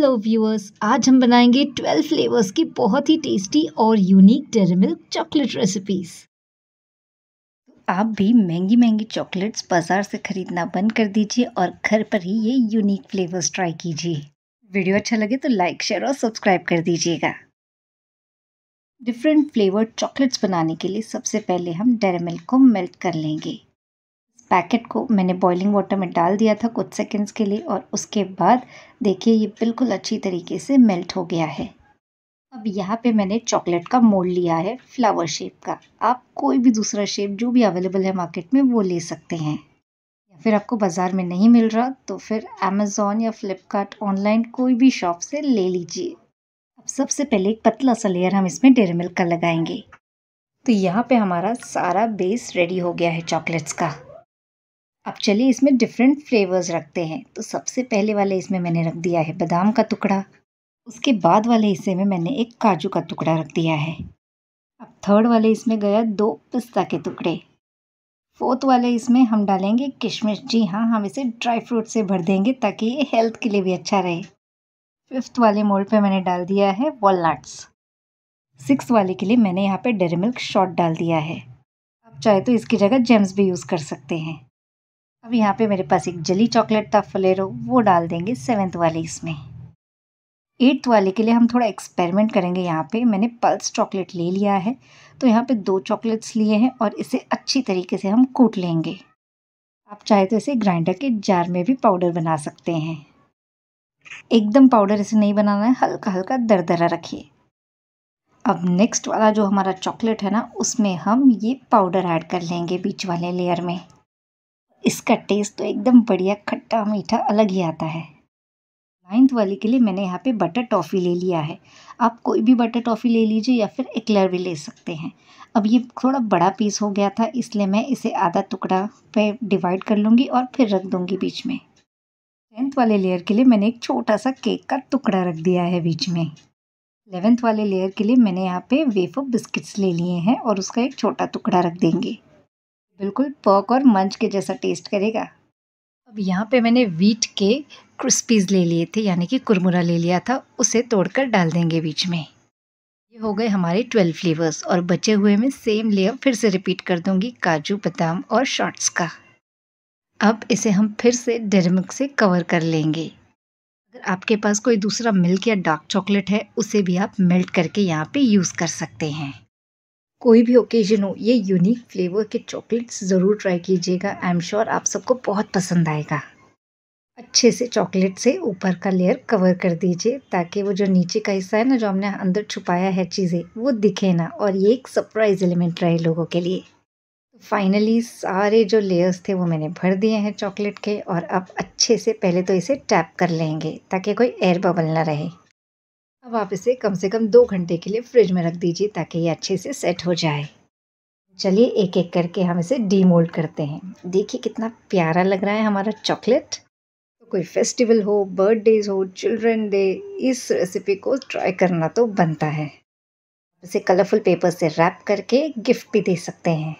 hello viewers आज हम बनाएंगे 12 फ्लेवर्स की बहुत ही टेस्टी और unique Dairy Milk chocolate recipes आप भी महंगी महंगी चॉकलेट्स बाजार से खरीदना बंद कर दीजिए और घर पर ही ये यूनिक फ्लेवर्स ट्राई कीजिए वीडियो अच्छा लगे तो लाइक शेयर और सब्सक्राइब कर दीजिएगा डिफरेंट फ्लेवर चॉकलेट्स बनाने के लिए सबसे पहले हम डेरी मिल्क को मेल्ट कर लेंगे पैकेट को मैंने बॉइलिंग वाटर में डाल दिया था कुछ सेकंड्स के लिए और उसके बाद देखिए ये बिल्कुल अच्छी तरीके से मेल्ट हो गया है अब यहाँ पे मैंने चॉकलेट का मोल्ड लिया है फ्लावर शेप का आप कोई भी दूसरा शेप जो भी अवेलेबल है मार्केट में वो ले सकते हैं या फिर आपको बाज़ार में नहीं मिल रहा तो फिर अमेज़ोन या फ्लिपकार्ट ऑनलाइन कोई भी शॉप से ले लीजिए अब सबसे पहले एक पतला सा लेयर हम इसमें डेरी मिल्क का लगाएंगे तो यहाँ पे हमारा सारा बेस रेडी हो गया है चॉकलेट्स का अब चलिए इसमें डिफरेंट फ्लेवर्स रखते हैं तो सबसे पहले वाले इसमें मैंने रख दिया है बादाम का टुकड़ा उसके बाद वाले हिस्से में मैंने एक काजू का टुकड़ा रख दिया है अब थर्ड वाले इसमें गया दो पिस्ता के टुकड़े फोर्थ वाले इसमें हम डालेंगे किशमिश जी हाँ हम इसे ड्राई फ्रूट से भर देंगे ताकि ये हेल्थ के लिए भी अच्छा रहे फिफ्थ वाले मोल्ड पे मैंने डाल दिया है वॉलट्स सिक्स वाले के लिए मैंने यहाँ पे डेरी मिल्क शॉट डाल दिया है आप चाहे तो इसकी जगह जेम्स भी यूज़ कर सकते हैं अब यहाँ पे मेरे पास एक जली चॉकलेट था फ्लेरो वो डाल देंगे सेवन्थ वाले इसमें एट्थ वाले के लिए हम थोड़ा एक्सपेरिमेंट करेंगे यहाँ पे मैंने पल्स चॉकलेट ले लिया है तो यहाँ पे दो चॉकलेट्स लिए हैं और इसे अच्छी तरीके से हम कूट लेंगे आप चाहे तो इसे ग्राइंडर के जार में भी पाउडर बना सकते हैं एकदम पाउडर इसे नहीं बनाना है हल्का हल्का दरदरा रखिए अब नेक्स्ट वाला जो हमारा चॉकलेट है ना उसमें हम ये पाउडर ऐड कर लेंगे बीच वाले लेयर में इसका टेस्ट तो एकदम बढ़िया खट्टा मीठा अलग ही आता है नाइन्थ वाले के लिए मैंने यहाँ पे बटर टॉफ़ी ले लिया है आप कोई भी बटर टॉफ़ी ले लीजिए या फिर एकलर भी ले सकते हैं अब ये थोड़ा बड़ा पीस हो गया था इसलिए मैं इसे आधा टुकड़ा पे डिवाइड कर लूँगी और फिर रख दूँगी बीच में टेंथ वाले लेयर के लिए मैंने एक छोटा सा केक का टुकड़ा रख दिया है बीच में एलेवेंथ वाले लेयर के लिए मैंने यहाँ पे वेफो बिस्किट्स ले लिए हैं और उसका एक छोटा टुकड़ा रख देंगे बिल्कुल पर्क और मंच के जैसा टेस्ट करेगा अब यहाँ पे मैंने वीट के क्रिस्पीज ले लिए थे यानी कि कुरमुरा ले लिया था उसे तोड़कर डाल देंगे बीच में ये हो गए हमारे ट्वेल्व फ्लेवर्स और बचे हुए में सेम लेयर फिर से रिपीट कर दूंगी काजू बादाम और शॉर्ट्स का अब इसे हम फिर से डेरमिक से कवर कर लेंगे अगर आपके पास कोई दूसरा मिल्क या डार्क चॉकलेट है उसे भी आप मेल्ट करके यहाँ पे यूज़ कर सकते हैं कोई भी ओकेजन हो ये यूनिक फ्लेवर के चॉकलेट्स ज़रूर ट्राई कीजिएगा आई एम श्योर आप सबको बहुत पसंद आएगा अच्छे से चॉकलेट से ऊपर का लेयर कवर कर दीजिए ताकि वो जो नीचे का हिस्सा है ना जो हमने अंदर छुपाया है चीज़ें वो दिखे ना और ये एक सरप्राइज़ एलिमेंट रहे लोगों के लिए फाइनली सारे जो लेयर्स थे वो मैंने भर दिए हैं चॉकलेट के और अब अच्छे से पहले तो इसे टैप कर लेंगे ताकि कोई एयर बबल ना रहे अब आप इसे कम से कम दो घंटे के लिए फ्रिज में रख दीजिए ताकि ये अच्छे से सेट हो जाए चलिए एक एक करके हम इसे डीमोल्ड करते हैं देखिए कितना प्यारा लग रहा है हमारा चॉकलेट तो कोई फेस्टिवल हो बर्थडेज हो चिल्ड्रन डे इस रेसिपी को ट्राई करना तो बनता है इसे कलरफुल पेपर से रैप करके गिफ्ट भी दे सकते हैं